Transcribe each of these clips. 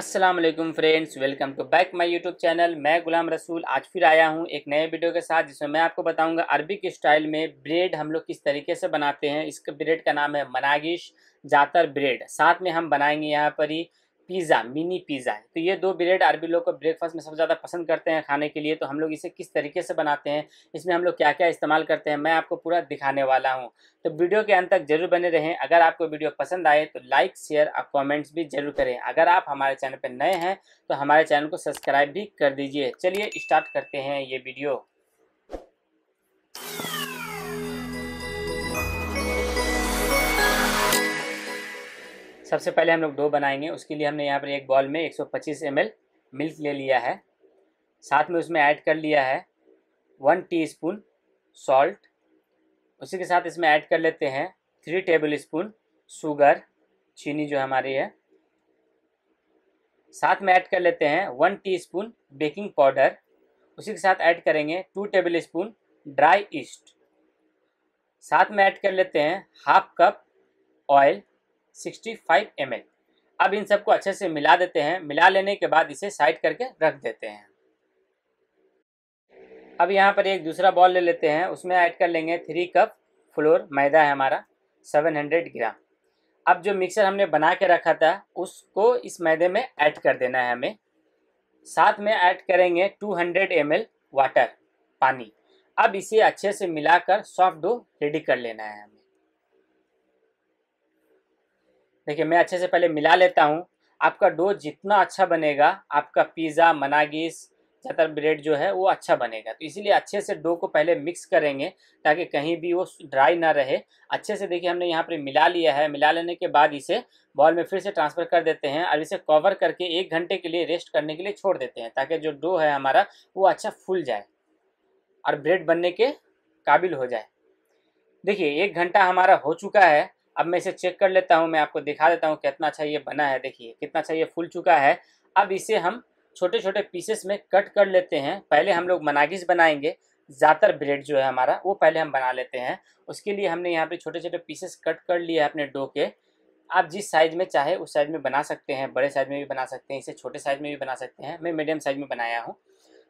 अस्सलाम वालेकुम friends welcome to back my YouTube channel मैं गुलाम रसूल आज फिर आया हूं एक नए वीडियो के साथ जिसमें मैं आपको बताऊंगा अरबिक स्टाइल में ब्रेड हम लोग किस तरीके से बनाते हैं इसके ब्रेड का नाम है मनागिश जातर ब्रेड साथ में हम बनाएंगे यहाँ पर ही पिज़्ज़ा मिनी पिज़्ज़ा है तो ये दो ब्रेड अरबी लोग को ब्रेकफास्ट में सबसे ज़्यादा पसंद करते हैं खाने के लिए तो हम लोग इसे किस तरीके से बनाते हैं इसमें हम लोग क्या क्या इस्तेमाल करते हैं मैं आपको पूरा दिखाने वाला हूँ तो वीडियो के अंत तक जरूर बने रहें अगर आपको वीडियो पसंद आए तो लाइक शेयर और कॉमेंट्स भी जरूर करें अगर आप हमारे चैनल पर नए हैं तो हमारे चैनल को सब्सक्राइब भी कर दीजिए चलिए स्टार्ट करते हैं ये वीडियो सबसे पहले हम लोग डो बनाएंगे उसके लिए हमने यहाँ पर एक बॉल में 125 सौ मिल्क ले लिया है साथ में उसमें ऐड कर लिया है वन टीस्पून सॉल्ट उसी के साथ इसमें ऐड कर लेते हैं थ्री टेबल स्पून शुगर चीनी जो हमारी है साथ में ऐड कर लेते हैं वन टीस्पून बेकिंग पाउडर उसी के साथ ऐड करेंगे two tablespoon dry yeast साथ में ऐड कर लेते हैं half cup oil 65 five M L अब इन सबको अच्छे से मिला देते हैं मिला लेने के बाद इसे साइड करके रख देते हैं अब यहाँ पर एक दूसरा बॉल ले लेते हैं उसमें ऐड कर लेंगे थ्री कप फ्लोर मैदा है हमारा सेवन हंड्रेड ग्राम अब जो मिक्सर हमने बना के रखा था उसको इस मैदे में ऐड कर देना है हमें साथ में ऐड करेंगे two hundred M L water पानी अब इसे अच्छे से मिलाकर सॉफ्ट डो रेडी कर लेना है हमें देखिए मैं अच्छे से पहले मिला लेता हूँ आपका डो जितना अच्छा बनेगा आपका पिज़्ज़ा मनागिस ज़्यादातर ब्रेड जो है वो अच्छा बनेगा तो इसीलिए अच्छे से डो को पहले मिक्स करेंगे ताकि कहीं भी वो ड्राई ना रहे अच्छे से देखिए हमने यहाँ पर मिला लिया है मिला लेने के बाद इसे बॉल में फिर से ट्रांसफ़र कर देते हैं और इसे कवर करके एक घंटे के लिए रेस्ट करने के लिए छोड़ देते हैं ताकि जो डो है हमारा वो अच्छा फूल जाए और ब्रेड बनने के काबिल हो जाए देखिए एक घंटा हमारा हो चुका है अब मैं इसे चेक कर लेता हूँ मैं आपको दिखा देता हूँ कितना अच्छा ये बना है देखिए कितना अच्छा ये फूल चुका है अब इसे हम छोटे छोटे पीसेस में कट कर लेते हैं पहले हम लोग मनागिस बनाएंगे ज़्यादातर ब्रेड जो है हमारा वो पहले हम बना लेते हैं उसके लिए हमने यहाँ पे छोटे छोटे पीसेस कट कर लिए अपने डो के आप जिस साइज़ में चाहे उस साइज़ में बना सकते हैं बड़े साइज़ में भी बना सकते हैं इसे छोटे साइज़ में भी बना सकते हैं मैं मीडियम साइज़ में बनाया हूँ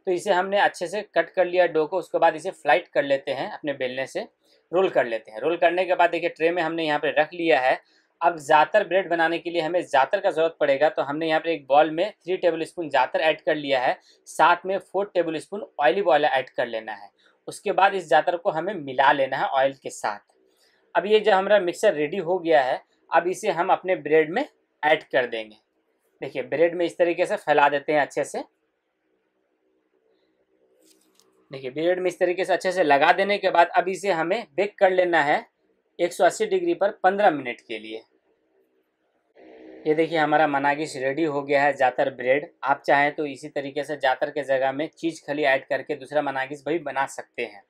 तो इसे हमने अच्छे से कट कर लिया डो को उसके बाद इसे फ्लाइट कर लेते हैं अपने बेलने से रोल कर लेते हैं रोल करने के बाद देखिए ट्रे में हमने यहाँ पर रख लिया है अब ज़्यादातर ब्रेड बनाने के लिए हमें ज़्यादातर का ज़रूरत पड़ेगा तो हमने यहाँ पर एक बॉल में थ्री टेबल स्पून ज़्यादातर ऐड कर लिया है साथ में four tablespoon olive oil add कर लेना है उसके बाद इस ज़्यादातर को हमें मिला लेना है ऑयल के साथ अब ये जब हमारा मिक्सर रेडी हो गया है अब इसे हम अपने ब्रेड में ऐड कर देंगे देखिए ब्रेड में इस तरीके से फैला देते हैं अच्छे से देखिए बीरेड में इस तरीके से अच्छे से लगा देने के बाद अब इसे हमें बेक कर लेना है 180 डिग्री पर 15 मिनट के लिए ये देखिए हमारा मनागिश रेडी हो गया है ज़्यादातर ब्रेड आप चाहें तो इसी तरीके से ज़्यादातर के जगह में चीज़ खली ऐड करके दूसरा मनागिश भी बना सकते हैं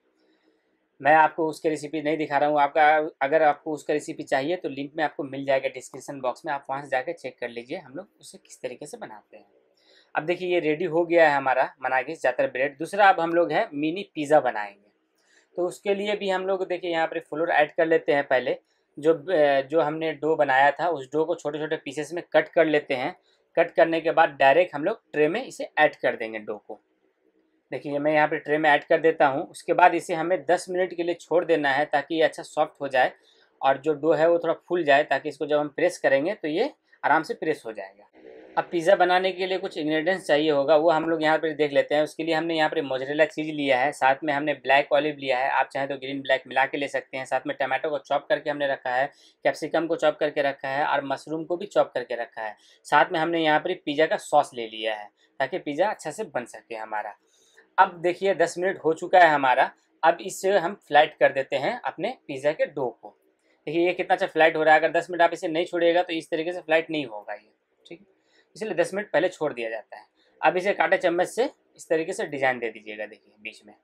मैं आपको उसकी रेसिपी नहीं दिखा रहा हूँ आपका अगर आपको उसका रेसिपी चाहिए तो लिंक में आपको मिल जाएगा डिस्क्रिप्शन बॉक्स में आप वहाँ से जाकर चेक कर लीजिए हम लोग उसे किस तरीके से बनाते हैं अब देखिए ये रेडी हो गया है हमारा मनागिस ज्यादातर ब्रेड दूसरा अब हम लोग हैं मिनी पिज़्ज़ा बनाएंगे तो उसके लिए भी हम लोग देखिए यहाँ पर फ्लोर ऐड कर लेते हैं पहले जो जो हमने डो बनाया था उस डो को छोटे छोटे पीसेस में कट कर लेते हैं कट करने के बाद डायरेक्ट हम लोग ट्रे में इसे ऐड कर देंगे डो को देखिए मैं यहाँ पर ट्रे में ऐड कर देता हूँ उसके बाद इसे हमें दस मिनट के लिए छोड़ देना है ताकि ये अच्छा सॉफ्ट हो जाए और जो डो है वो थोड़ा फूल जाए ताकि इसको जब हम प्रेस करेंगे तो ये आराम से प्रेस हो जाएगा अब पिज़्ज़ा बनाने के लिए कुछ इंग्रेडिएंट्स चाहिए होगा वो हम लोग यहाँ पर देख लेते हैं उसके लिए हमने यहाँ पर मोजरेला चीज़ लिया है साथ में हमने ब्लैक ऑलिव लिया है आप चाहें तो ग्रीन ब्लैक मिला के ले सकते हैं साथ में टमाटो को चॉप करके हमने रखा है कैप्सिकम को चॉप करके रखा है और मशरूम को भी चॉप करके रखा है साथ में हमने यहाँ पर पिज़्ज़ा का सॉस ले लिया है ताकि पिज़्ज़ा अच्छा से बन सके हमारा अब देखिए दस मिनट हो चुका है हमारा अब इससे हम फ्लैट कर देते हैं अपने पिज़्ज़ा के डो को देखिए ये कितना अच्छा फ्लैट हो रहा है अगर दस मिनट आप इसे नहीं छोड़िएगा तो इस तरीके से फ्लैट नहीं होगा ये ठीक इसलिए दस मिनट पहले छोड़ दिया जाता है अब इसे कांटे चम्मच से इस तरीके से डिजाइन दे दीजिएगा देखिए बीच में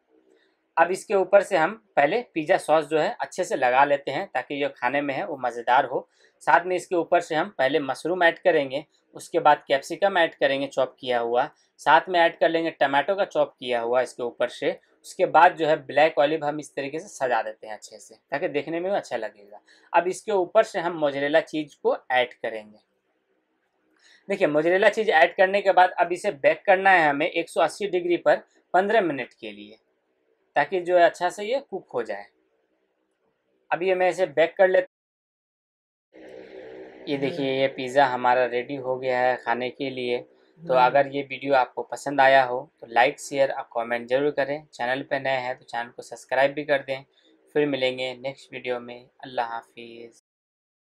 अब इसके ऊपर से हम पहले पिज़्ज़ा सॉस जो है अच्छे से लगा लेते हैं ताकि जो खाने में है वो मज़ेदार हो साथ में इसके ऊपर से हम पहले मशरूम ऐड करेंगे उसके बाद कैप्सिकम ऐड करेंगे चॉप किया हुआ साथ में ऐड कर लेंगे टमाटो का चॉप किया हुआ इसके ऊपर से उसके बाद जो है ब्लैक ऑलिव हम इस तरीके से सजा देते हैं अच्छे से ताकि देखने में भी अच्छा लगेगा अब इसके ऊपर से हम मोजरेला चीज़ को ऐड करेंगे देखिए मोजरेला चीज़ ऐड करने के बाद अब इसे बेक करना है हमें 180 डिग्री पर 15 मिनट के लिए ताकि जो है अच्छा से ये कुक हो जाए अब ये मैं इसे बेक कर लेता ये देखिए ये पिज़्ज़ा हमारा रेडी हो गया है खाने के लिए तो हम्म। अगर ये वीडियो आपको पसंद आया हो तो लाइक शेयर और कमेंट जरूर करें चैनल पर नए हैं तो चैनल को सब्सक्राइब भी कर दें फिर मिलेंगे नेक्स्ट वीडियो में अल्लाह हाफिज़